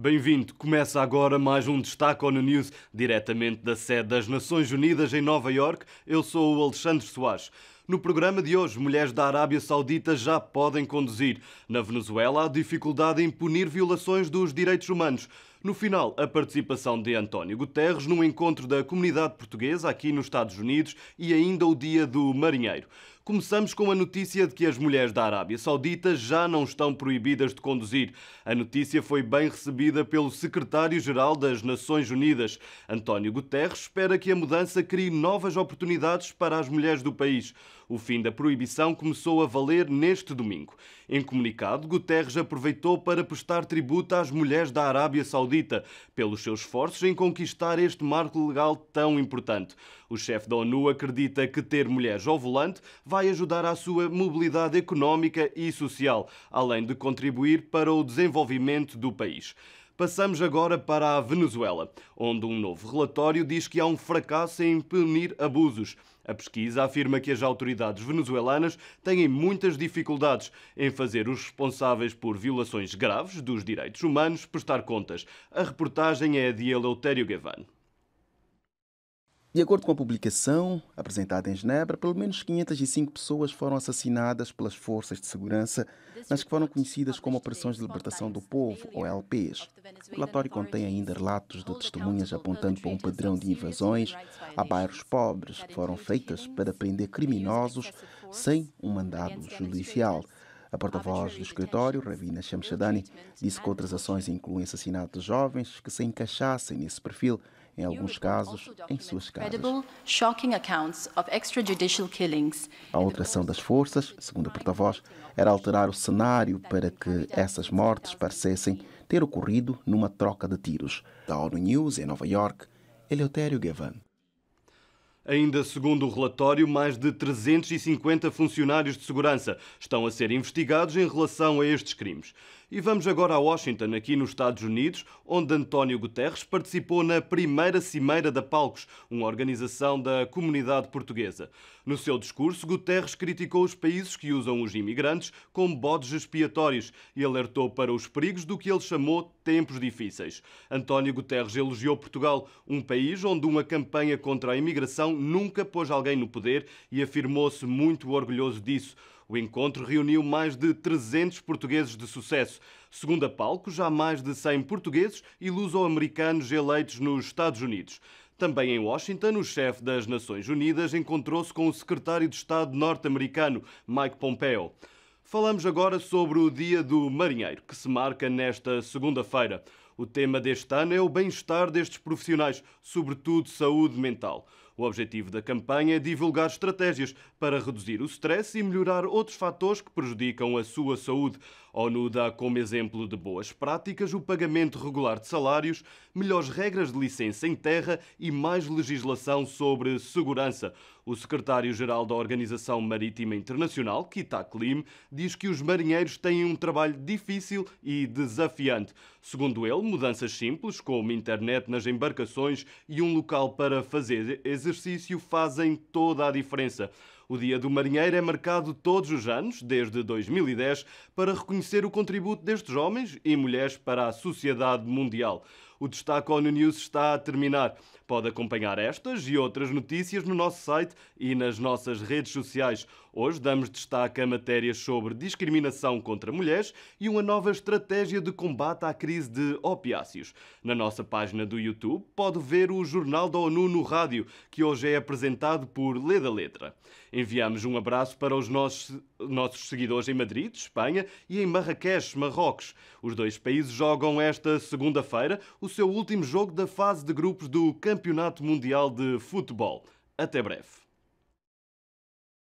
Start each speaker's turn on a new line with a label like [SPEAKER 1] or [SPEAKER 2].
[SPEAKER 1] Bem-vindo. Começa agora mais um Destaque the News, diretamente da sede das Nações Unidas em Nova York. Eu sou o Alexandre Soares. No programa de hoje, mulheres da Arábia Saudita já podem conduzir. Na Venezuela, há dificuldade em punir violações dos direitos humanos. No final, a participação de António Guterres num encontro da comunidade portuguesa aqui nos Estados Unidos e ainda o Dia do Marinheiro. Começamos com a notícia de que as mulheres da Arábia Saudita já não estão proibidas de conduzir. A notícia foi bem recebida pelo secretário-geral das Nações Unidas. António Guterres espera que a mudança crie novas oportunidades para as mulheres do país. O fim da proibição começou a valer neste domingo. Em comunicado, Guterres aproveitou para prestar tributo às mulheres da Arábia Saudita pelos seus esforços em conquistar este marco legal tão importante. O chefe da ONU acredita que ter mulheres ao volante vai ajudar à sua mobilidade económica e social, além de contribuir para o desenvolvimento do país. Passamos agora para a Venezuela, onde um novo relatório diz que há um fracasso em punir abusos. A pesquisa afirma que as autoridades venezuelanas têm muitas dificuldades em fazer os responsáveis por violações graves dos direitos humanos prestar contas. A reportagem é de Eleutério Gavan.
[SPEAKER 2] De acordo com a publicação apresentada em Genebra, pelo menos 505 pessoas foram assassinadas pelas forças de segurança nas que foram conhecidas como Operações de Libertação do Povo, ou LPs. O relatório contém ainda relatos de testemunhas apontando para um padrão de invasões a bairros pobres que foram feitas para prender criminosos sem um mandado judicial. A porta-voz do escritório, Ravina Shamshadani, disse que outras ações incluem assassinatos de jovens que se encaixassem nesse perfil em alguns casos, em suas casas. A alteração das forças, segundo o porta-voz, era alterar o cenário para que essas mortes parecessem ter ocorrido numa troca de tiros. Da ONU News, em Nova York, Eleutério Gavan.
[SPEAKER 1] Ainda segundo o relatório, mais de 350 funcionários de segurança estão a ser investigados em relação a estes crimes. E vamos agora a Washington, aqui nos Estados Unidos, onde António Guterres participou na primeira Cimeira da Palcos, uma organização da comunidade portuguesa. No seu discurso, Guterres criticou os países que usam os imigrantes como bodes expiatórios e alertou para os perigos do que ele chamou tempos difíceis. António Guterres elogiou Portugal, um país onde uma campanha contra a imigração nunca pôs alguém no poder e afirmou-se muito orgulhoso disso. O encontro reuniu mais de 300 portugueses de sucesso. Segundo a Palco, já mais de 100 portugueses e luso-americanos eleitos nos Estados Unidos. Também em Washington, o chefe das Nações Unidas encontrou-se com o secretário de Estado norte-americano, Mike Pompeo. Falamos agora sobre o Dia do Marinheiro, que se marca nesta segunda-feira. O tema deste ano é o bem-estar destes profissionais, sobretudo saúde mental. O objetivo da campanha é divulgar estratégias para reduzir o stress e melhorar outros fatores que prejudicam a sua saúde. A ONU dá como exemplo de boas práticas o pagamento regular de salários, melhores regras de licença em terra e mais legislação sobre segurança. O secretário-geral da Organização Marítima Internacional, Kitak Lim, diz que os marinheiros têm um trabalho difícil e desafiante. Segundo ele, mudanças simples, como internet nas embarcações e um local para fazer exercício, fazem toda a diferença. O Dia do Marinheiro é marcado todos os anos, desde 2010, para reconhecer o contributo destes homens e mulheres para a sociedade mundial. O destaque ONU News está a terminar. Pode acompanhar estas e outras notícias no nosso site e nas nossas redes sociais. Hoje damos destaque a matérias sobre discriminação contra mulheres e uma nova estratégia de combate à crise de opiáceos. Na nossa página do YouTube pode ver o Jornal da ONU no rádio, que hoje é apresentado por Leda Letra. Enviamos um abraço para os nossos, nossos seguidores em Madrid, Espanha e em Marrakech, Marrocos. Os dois países jogam esta segunda-feira o o seu último jogo da fase de grupos do Campeonato Mundial de Futebol. Até breve.